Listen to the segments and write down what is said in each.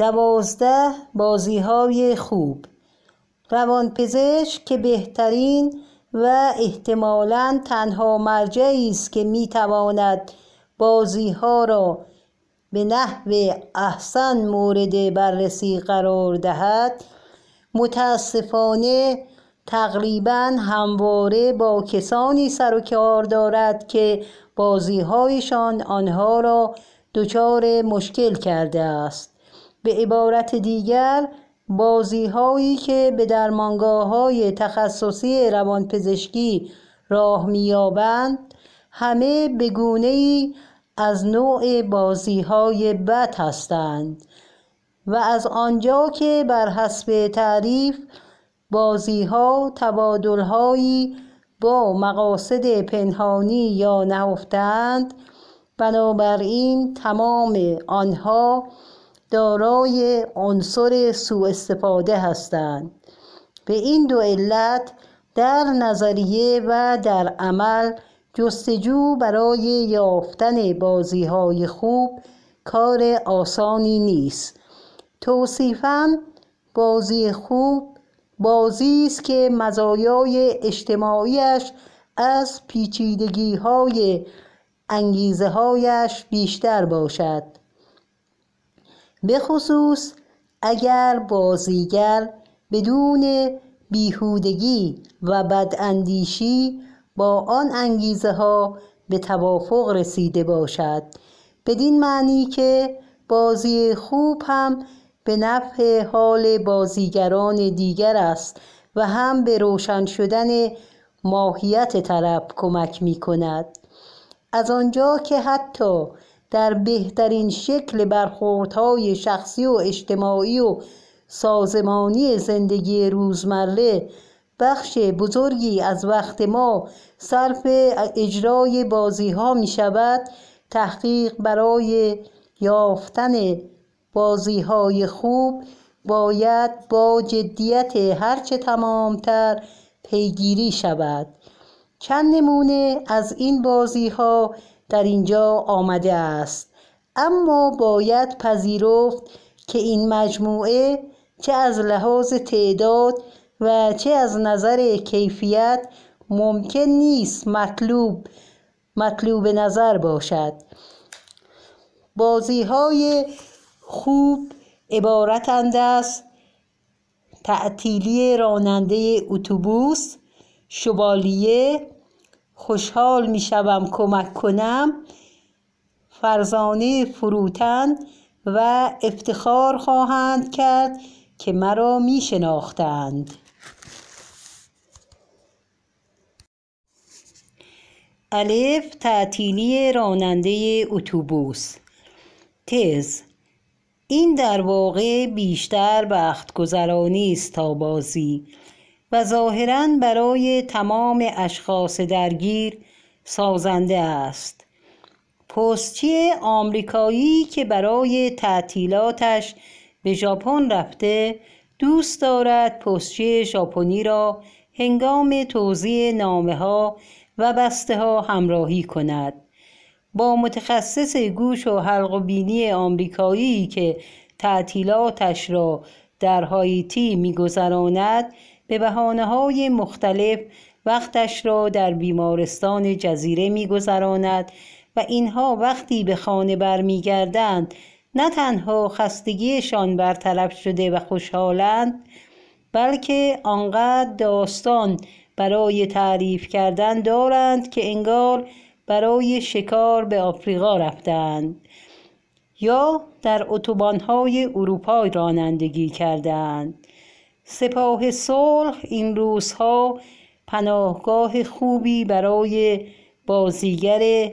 دوازده بازی های خوب پزش که بهترین و احتمالا تنها مرجعی است که میتواند بازی ها را به نحو احسن مورد بررسی قرار دهد متاسفانه تقریبا همواره با کسانی سر و کار دارد که بازیهایشان آنها را دچار مشکل کرده است به عبارت دیگر بازی هایی که به درمانگاه های تخصصی روانپزشکی راه میابند همه به گونه ای از نوع بازی های بد هستند و از آنجا که بر حسب تعریف بازی ها تبادل هایی با مقاصد پنهانی یا نهفتند بنابراین تمام آنها دارای عنصر سوء استفاده هستند به این دو علت در نظریه و در عمل جستجو برای یافتن بازی های خوب کار آسانی نیست توصیفا بازی خوب بازی است که مزایای اجتماعیش از پیچیدگی های انگیزه هایش بیشتر باشد به خصوص اگر بازیگر بدون بیهودگی و بداندیشی با آن انگیزه ها به توافق رسیده باشد بدین معنی که بازی خوب هم به نفع حال بازیگران دیگر است و هم به روشن شدن ماهیت طرف کمک می کند از آنجا که حتی در بهترین شکل برخوردهای شخصی و اجتماعی و سازمانی زندگی روزمره بخش بزرگی از وقت ما صرف اجرای بازی ها می شود تحقیق برای یافتن بازی های خوب باید با جدیت هرچه تمامتر پیگیری شود چند نمونه از این بازی ها در اینجا آمده است اما باید پذیرفت که این مجموعه چه از لحاظ تعداد و چه از نظر کیفیت ممکن نیست مطلوب مطلوب نظر باشد بازی های خوب عبارتند است تعطیلی راننده اتوبوس شبالیه خوشحال می شوم کمک کنم فرزانه فروتن و افتخار خواهند کرد که مرا می شناختند الف تعطیلی راننده اتوبوس تز این در واقع بیشتر وقت گذرانی است تا بازی و ظاهرا برای تمام اشخاص درگیر سازنده است پستچی آمریکایی که برای تعطیلاتش به ژاپن رفته دوست دارد پستچی ژاپنی را هنگام توزیع نامه ها و بسته ها همراهی کند با متخصص گوش و حلق و بینی آمریکایی که تعطیلاتش را در هایتی میگذراند به بحانه های مختلف وقتش را در بیمارستان جزیره میگذراند و اینها وقتی به خانه برمیگردند نه تنها خستگیشان برطرف شده و خوشحالند بلکه آنقدر داستان برای تعریف کردن دارند که انگار برای شکار به آفریقا رفتند یا در اتوبانهای اروپا رانندگی کردند سپاه صلح این روزها پناهگاه خوبی برای بازیگر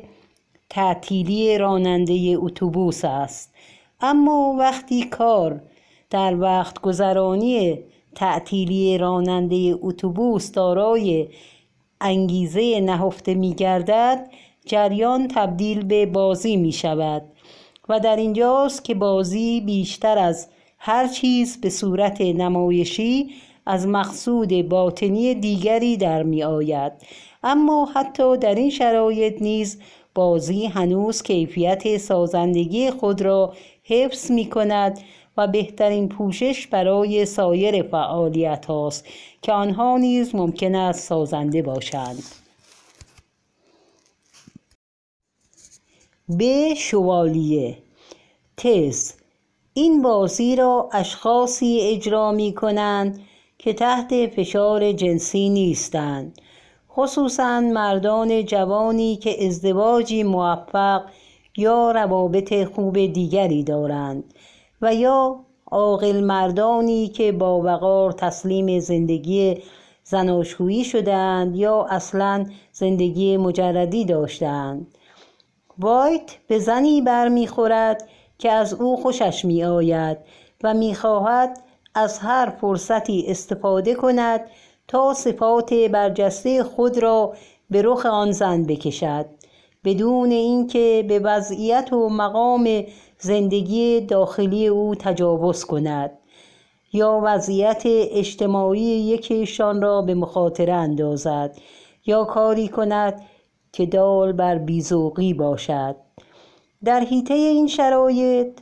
تعطیلی راننده اتوبوس است اما وقتی کار در وقت گذرانی تعطیلی راننده اتوبوس دارای انگیزه نهفته می گردد جریان تبدیل به بازی می شود و در اینجاست که بازی بیشتر از هر چیز به صورت نمایشی از مقصود باطنی دیگری در می آید. اما حتی در این شرایط نیز بازی هنوز کیفیت سازندگی خود را حفظ می کند و بهترین پوشش برای سایر فعالیت هاست که آنها نیز ممکن است سازنده باشند. به شوالیه تز این بازی را اشخاصی اجرا می کنند که تحت فشار جنسی نیستند خصوصا مردان جوانی که ازدواجی موفق یا روابط خوب دیگری دارند و یا عاقل مردانی که با وقار تسلیم زندگی زناشویی شدند یا اصلا زندگی مجردی داشتند وایت به زنی برمیخورد که از او خوشش می آید و می خواهد از هر فرصتی استفاده کند تا صفات برجسته خود را به رخ آن زن بکشد بدون اینکه به وضعیت و مقام زندگی داخلی او تجاوز کند یا وضعیت اجتماعی یکیشان را به مخاطره اندازد یا کاری کند که دال بر بیزوقی باشد در حیطه این شرایط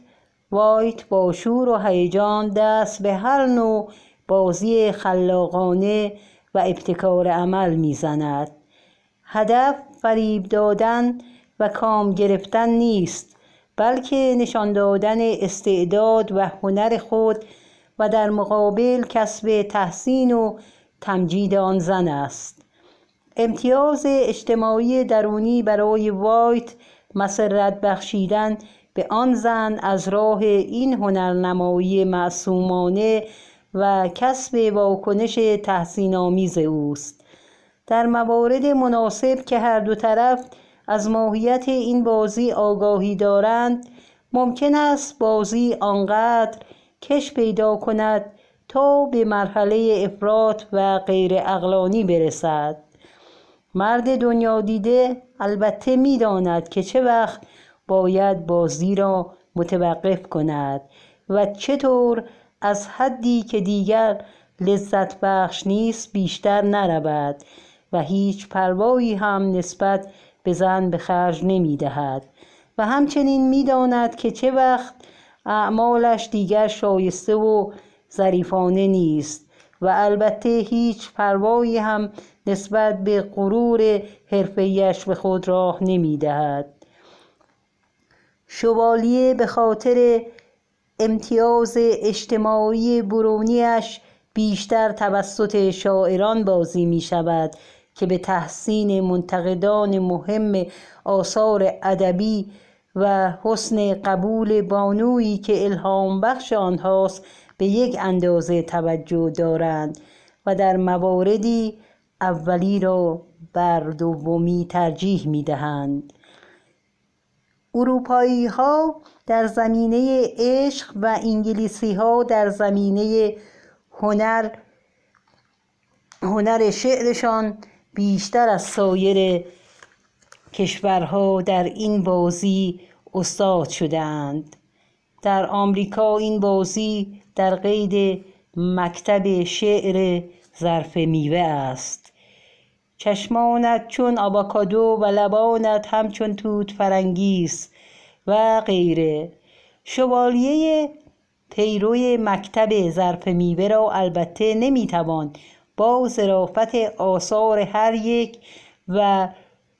وایت با شور و هیجان دست به هر نوع بازی خلاقانه و ابتکار عمل میزند هدف فریب دادن و کام گرفتن نیست بلکه نشان دادن استعداد و هنر خود و در مقابل کسب تحسین و تمجید آن زن است امتیاز اجتماعی درونی برای وایت مسرت بخشیدن به آن زن از راه این هنرنمایی معصومانه و کسب واکنش تحسین آمیز اوست در موارد مناسب که هر دو طرف از ماهیت این بازی آگاهی دارند ممکن است بازی آنقدر کش پیدا کند تا به مرحله افراد و غیر اقلانی برسد مرد دنیا دیده البته میداند که چه وقت باید بازی را متوقف کند و چطور از حدی که دیگر لذت بخش نیست بیشتر نرود و هیچ پروایی هم نسبت به زن به خرج نمی دهد و همچنین میداند که چه وقت اعمالش دیگر شایسته و ظریفانه نیست و البته هیچ پروایی هم نسبت به غرور حرفیش به خود راه نمی دهد شوالیه به خاطر امتیاز اجتماعی برونیش بیشتر توسط شاعران بازی می شود که به تحسین منتقدان مهم آثار ادبی و حسن قبول بانویی که الهام بخش آنهاست به یک اندازه توجه دارند و در مواردی اولی را بر دومی ترجیح می دهند اروپایی ها در زمینه عشق و انگلیسی ها در زمینه هنر هنر شعرشان بیشتر از سایر کشورها در این بازی استاد شدهاند در آمریکا این بازی در قید مکتب شعر ظرف میوه است چشمانت چون آباکادو و لبانت همچون توت فرنگیس و غیره شوالیه پیروی مکتب ظرف میوه را البته نمیتوان با ظرافت آثار هر یک و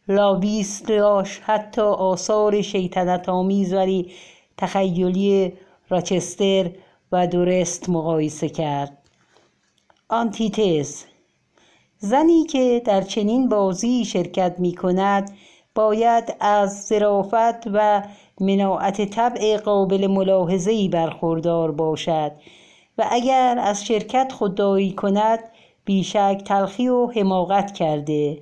لاویستلاش حتی آثار شیطنت آمیز ولی تخیلی راچستر و درست مقایسه کرد آنتیتز زنی که در چنین بازی شرکت می کند باید از ظرافت و مناعت طبع قابل ملاحظهی برخوردار باشد و اگر از شرکت خودداری کند بیشک تلخی و حماقت کرده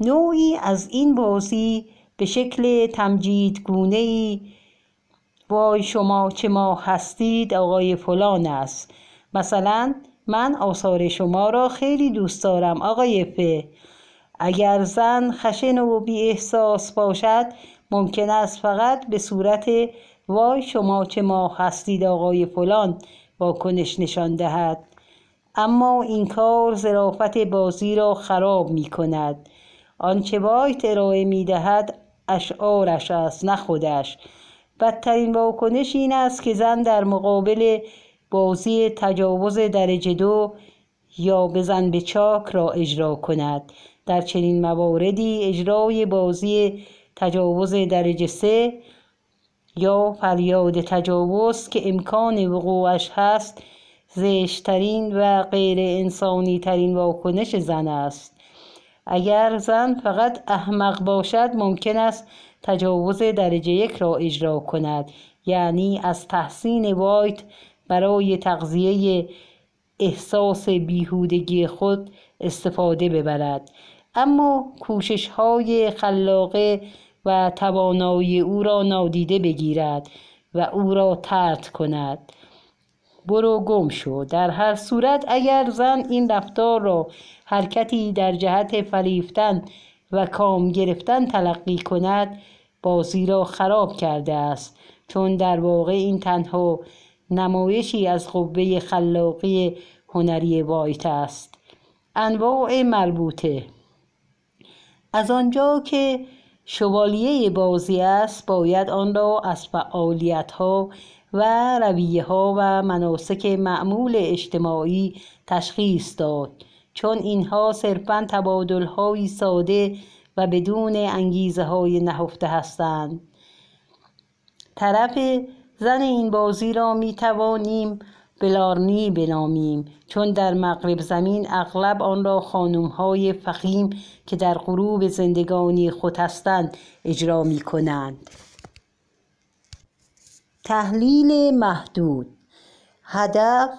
نوعی از این بازی به شکل تمجید گونه ای وای شما چه ما هستید آقای فلان است مثلا من آثار شما را خیلی دوست دارم آقای ف. اگر زن خشن و بی احساس باشد ممکن است فقط به صورت وای شما چه ما هستید آقای فلان واکنش نشان دهد اما این کار زرافت بازی را خراب می کند آنچه وایت ارائه می دهد اشعارش است نه خودش بدترین واکنش این است که زن در مقابل بازی تجاوز درجه دو یا بزن به چاک را اجرا کند در چنین مواردی اجرای بازی تجاوز درجه سه یا فریاد تجاوز که امکان وقوعش هست زشترین و غیر انسانی ترین واکنش زن است اگر زن فقط احمق باشد ممکن است تجاوز درجه یک را اجرا کند یعنی از تحسین وایت برای تغذیه احساس بیهودگی خود استفاده ببرد اما کوشش های خلاقه و توانایی او را نادیده بگیرد و او را ترد کند برو گم شو در هر صورت اگر زن این رفتار را حرکتی در جهت فریفتن و کام گرفتن تلقی کند بازی را خراب کرده است چون در واقع این تنها نمایشی از قوه خلاقی هنری وایت است انواع مربوطه از آنجا که شوالیه بازی است باید آن را از فعالیت ها و رویه ها و مناسک معمول اجتماعی تشخیص داد چون اینها صرفا تبادل های ساده و بدون انگیزه های نهفته هستند طرف زن این بازی را می توانیم بلارنی بنامیم چون در مغرب زمین اغلب آن را خانم های فخیم که در غروب زندگانی خود هستند اجرا می کنند تحلیل محدود هدف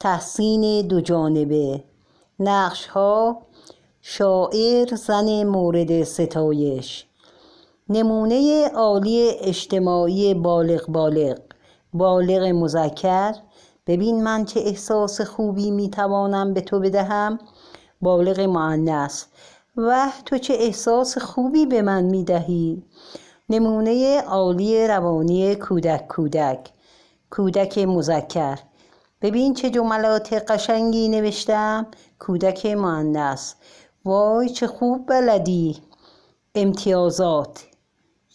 تحسین دو جانبه نقش ها شاعر زن مورد ستایش نمونه عالی اجتماعی بالغ بالغ بالغ مذکر ببین من چه احساس خوبی میتوانم به تو بدهم بالغ معنیس و تو چه احساس خوبی به من میدهی نمونه عالی روانی کودک کودک کودک مذکر ببین چه جملات قشنگی نوشتم کودک معنیس وای چه خوب بلدی امتیازات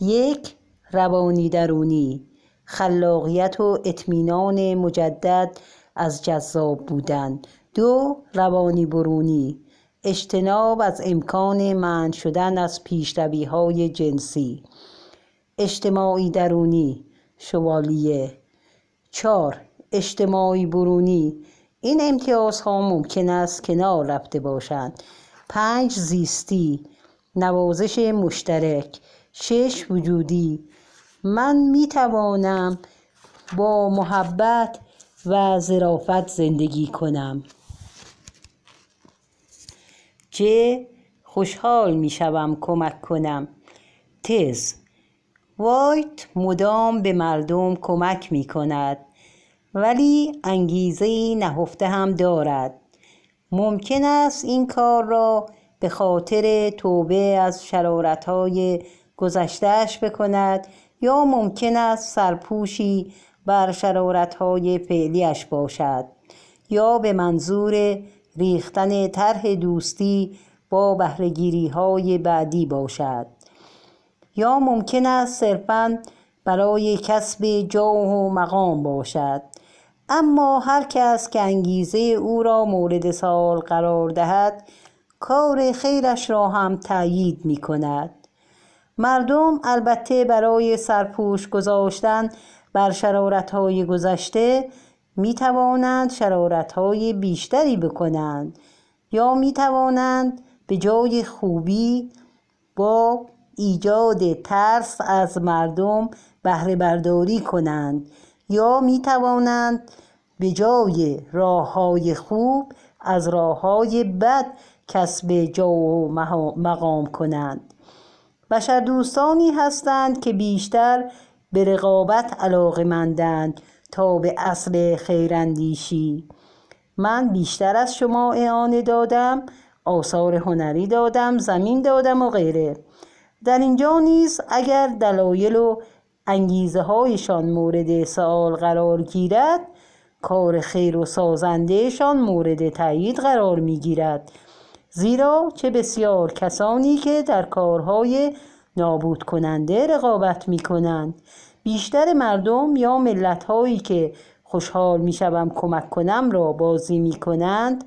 یک روانی درونی خلاقیت و اطمینان مجدد از جذاب بودن دو روانی برونی اجتناب از امکان من شدن از پیشروی های جنسی اجتماعی درونی شوالیه چار اجتماعی برونی این امتیازها ممکن است کنار رفته باشند پنج زیستی نوازش مشترک شش وجودی من می توانم با محبت و ظرافت زندگی کنم که خوشحال می شوم کمک کنم تز وایت مدام به مردم کمک می کند ولی انگیزه نهفته هم دارد ممکن است این کار را به خاطر توبه از شرارت های، گذشتهش بکند یا ممکن است سرپوشی بر شرارتهای فعلیش باشد یا به منظور ریختن طرح دوستی با بهرگیری های بعدی باشد یا ممکن است صرفا برای کسب جاه و مقام باشد اما هر کس که انگیزه او را مورد سال قرار دهد کار خیرش را هم تایید می کند مردم البته برای سرپوش گذاشتن بر شرارت های گذشته می توانند شرارت های بیشتری بکنند یا می توانند به جای خوبی با ایجاد ترس از مردم بهره برداری کنند یا می توانند به جای راه خوب از راه های بد کسب جا و مقام کنند بشر دوستانی هستند که بیشتر به رقابت علاقه مندند تا به اصل خیراندیشی من بیشتر از شما اعانه دادم آثار هنری دادم زمین دادم و غیره در اینجا نیز اگر دلایل و انگیزه هایشان مورد سوال قرار گیرد کار خیر و سازندهشان مورد تایید قرار می گیرد زیرا چه بسیار کسانی که در کارهای نابود کننده رقابت می کنند بیشتر مردم یا ملت هایی که خوشحال می شوم کمک کنم را بازی می کنند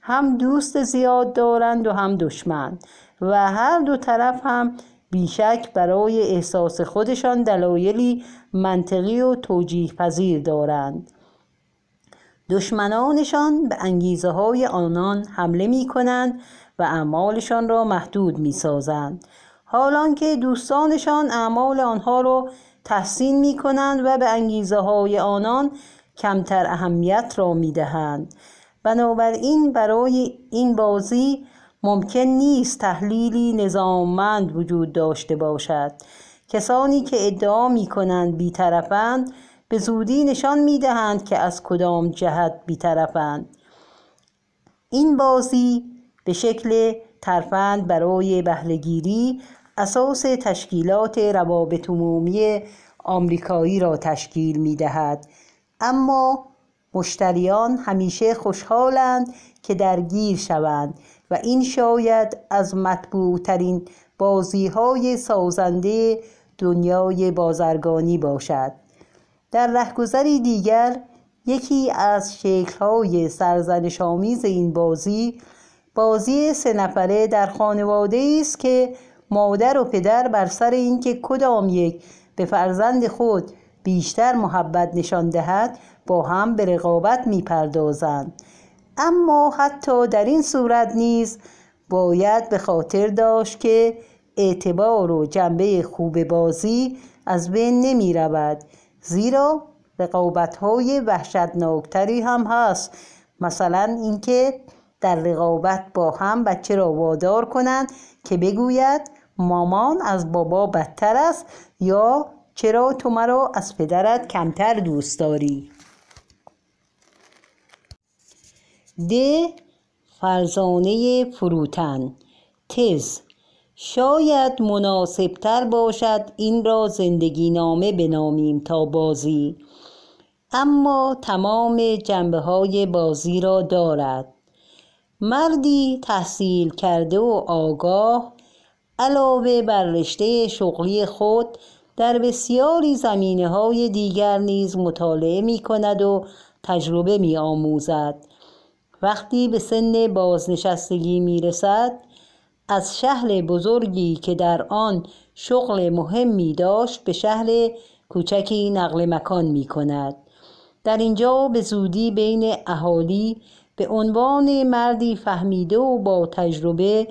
هم دوست زیاد دارند و هم دشمن و هر دو طرف هم بیشک برای احساس خودشان دلایلی منطقی و توجیه پذیر دارند دشمنانشان به انگیزه های آنان حمله می کنند و اعمالشان را محدود می سازند حالان که دوستانشان اعمال آنها را تحسین می کنند و به انگیزه های آنان کمتر اهمیت را می دهند بنابراین برای این بازی ممکن نیست تحلیلی نظاممند وجود داشته باشد کسانی که ادعا می کنند بیطرفند به زودی نشان می دهند که از کدام جهت بیطرفند این بازی به شکل ترفند برای بهلگیری اساس تشکیلات روابط عمومی آمریکایی را تشکیل می دهد. اما مشتریان همیشه خوشحالند که درگیر شوند و این شاید از مطبوع ترین بازی های سازنده دنیای بازرگانی باشد در رهگذری دیگر یکی از شکل‌های آمیز این بازی بازی سه نفره در خانواده است که مادر و پدر بر سر اینکه کدام یک به فرزند خود بیشتر محبت نشان دهد با هم به رقابت میپردازند اما حتی در این صورت نیز باید به خاطر داشت که اعتبار و جنبه خوب بازی از بین نمی رود زیرا رقابت های وحشتناکتری هم هست مثلا اینکه در رقابت با هم بچه را وادار کنند که بگوید مامان از بابا بدتر است یا چرا تو مرا از پدرت کمتر دوست داری د فرزانه فروتن تز شاید مناسبتر باشد این را زندگی نامه بنامیم تا بازی اما تمام جنبه های بازی را دارد مردی تحصیل کرده و آگاه علاوه بر رشته شغلی خود در بسیاری زمینه های دیگر نیز مطالعه می کند و تجربه می آموزد وقتی به سن بازنشستگی می رسد از شهر بزرگی که در آن شغل مهمی داشت به شهر کوچکی نقل مکان می کند در اینجا به زودی بین اهالی به عنوان مردی فهمیده و با تجربه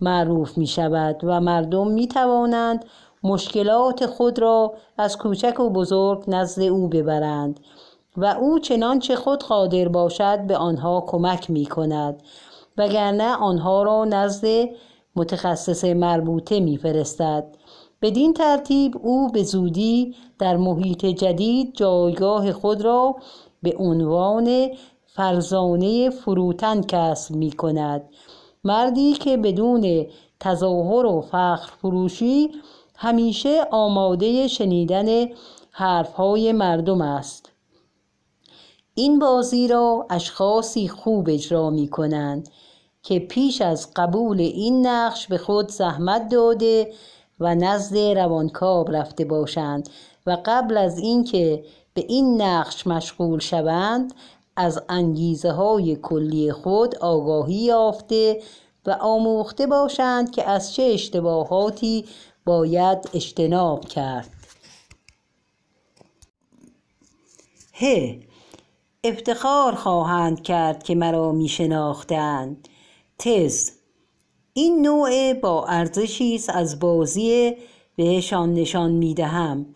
معروف می شود و مردم می توانند مشکلات خود را از کوچک و بزرگ نزد او ببرند و او چنانچه خود قادر باشد به آنها کمک می کند وگرنه آنها را نزد متخصص مربوطه میفرستد بدین ترتیب او به زودی در محیط جدید جایگاه خود را به عنوان فرزانه فروتن کسب می کند مردی که بدون تظاهر و فخر فروشی همیشه آماده شنیدن حرفهای مردم است این بازی را اشخاصی خوب اجرا می کنند که پیش از قبول این نقش به خود زحمت داده و نزد روانکاو رفته باشند و قبل از اینکه به این نقش مشغول شوند از انگیزه های کلی خود آگاهی یافته و آموخته باشند که از چه اشتباهاتی باید اجتناب کرد ه افتخار خواهند کرد که مرا می شناختند تز این نوع با ارزشی است از بازی بهشان نشان میدهم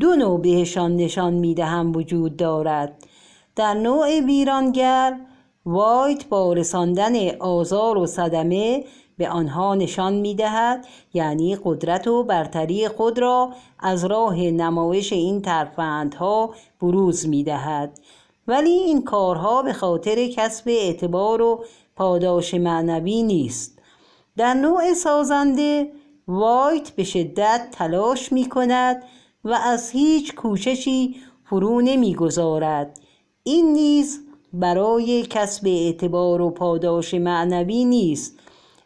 دو نوع بهشان نشان میدهم وجود دارد در نوع ویرانگر وایت با رساندن آزار و صدمه به آنها نشان می یعنی قدرت و برتری خود را از راه نمایش این ترفندها بروز می دهد ولی این کارها به خاطر کسب اعتبار و پاداش معنوی نیست در نوع سازنده وایت به شدت تلاش می کند و از هیچ کوششی فرو نمیگذارد این نیز برای کسب اعتبار و پاداش معنوی نیست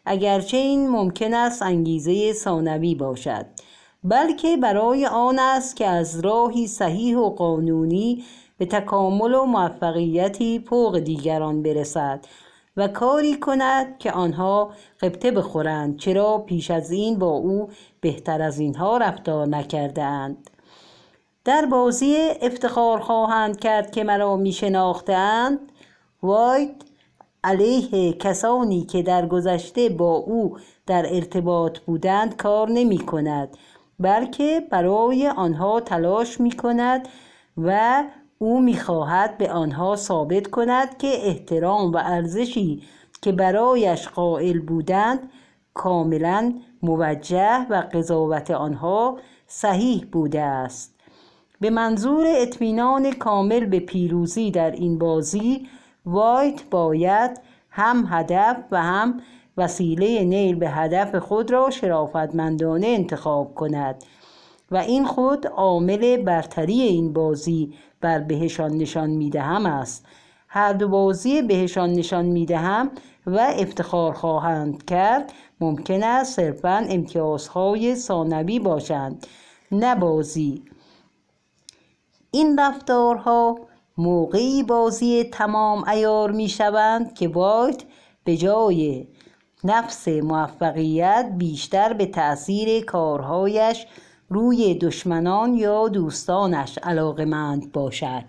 اگرچه این ممکن است انگیزه ثانوی باشد بلکه برای آن است که از راهی صحیح و قانونی به تکامل و موفقیتی فوق دیگران برسد و کاری کند که آنها قبطه بخورند چرا پیش از این با او بهتر از اینها رفتار نکرده اند. در بازی افتخار خواهند کرد که مرا می شناختند وایت علیه کسانی که در گذشته با او در ارتباط بودند کار نمی کند بلکه برای آنها تلاش می کند و او میخواهد به آنها ثابت کند که احترام و ارزشی که برایش قائل بودند کاملا موجه و قضاوت آنها صحیح بوده است به منظور اطمینان کامل به پیروزی در این بازی وایت باید هم هدف و هم وسیله نیل به هدف خود را شرافتمندانه انتخاب کند و این خود عامل برتری این بازی بر بهشان نشان میدهم است هر دو بازی بهشان نشان میدهم و افتخار خواهند کرد ممکن است صرفا امتیازهای ثانوی باشند نه بازی این رفتارها موقعی بازی تمام ایار می شوند که وایت به جای نفس موفقیت بیشتر به تاثیر کارهایش روی دشمنان یا دوستانش علاقمند باشد